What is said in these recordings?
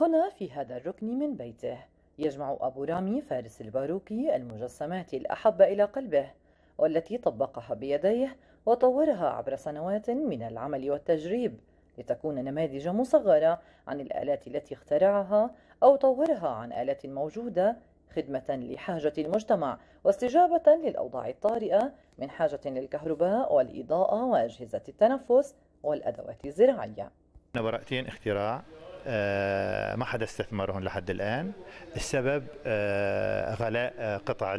هنا في هذا الركن من بيته يجمع أبو رامي فارس الباروكي المجسمات الأحب إلى قلبه والتي طبقها بيديه وطورها عبر سنوات من العمل والتجريب لتكون نماذج مصغرة عن الآلات التي اخترعها أو طورها عن آلات موجودة خدمة لحاجة المجتمع واستجابة للأوضاع الطارئة من حاجة للكهرباء والإضاءة وأجهزة التنفس والأدوات الزراعية. نبرأتين اختراع آه، ما حدا استثمرهم لحد الآن السبب آه، غلاء آه، قطع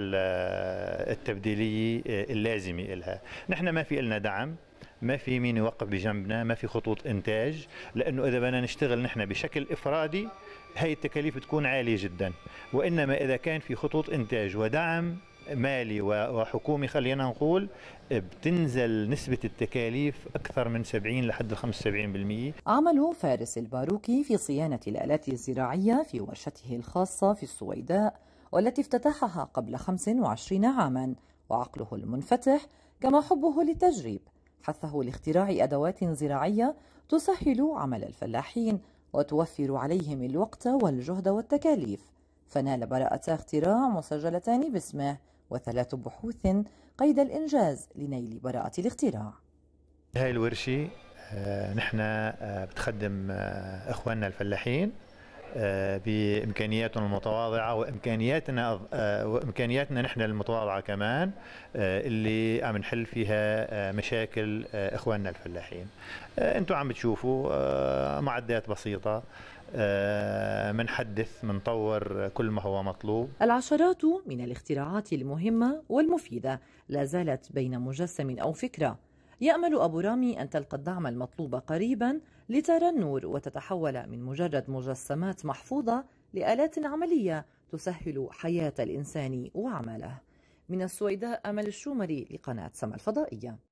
التبديلية اللازمة لها نحن ما في لنا دعم ما في مين يوقف بجنبنا ما في خطوط انتاج لانه اذا بدنا نشتغل نحن بشكل افرادي هي التكاليف بتكون عاليه جدا وانما اذا كان في خطوط انتاج ودعم مالي وحكومي خلينا نقول بتنزل نسبة التكاليف أكثر من 70 لحد 75% عمل فارس الباروكي في صيانة الآلات الزراعية في ورشته الخاصة في السويداء والتي افتتحها قبل 25 عاما وعقله المنفتح كما حبه للتجريب حثه لاختراع أدوات زراعية تسهل عمل الفلاحين وتوفر عليهم الوقت والجهد والتكاليف فنال براءة اختراع مسجلتان باسمه وثلاث بحوث قيد الإنجاز لنيل براءة الاختراع هاي الورشة آه، نحن آه، بتخدم آه، إخواننا الفلاحين آه، بامكانياتنا المتواضعه وامكانياتنا آه، وامكانياتنا نحن المتواضعه كمان آه، اللي عم نحل فيها مشاكل اخواننا الفلاحين انتم عم بتشوفوا معدات بسيطه منحدث منطور كل ما هو مطلوب العشرات من الاختراعات المهمة والمفيدة لا زالت بين مجسم أو فكرة يأمل أبو رامي أن تلقى الدعم المطلوب قريبا لترى النور وتتحول من مجرد مجسمات محفوظة لآلات عملية تسهل حياة الإنسان وعمله من السويداء أمل الشومري لقناة سما الفضائية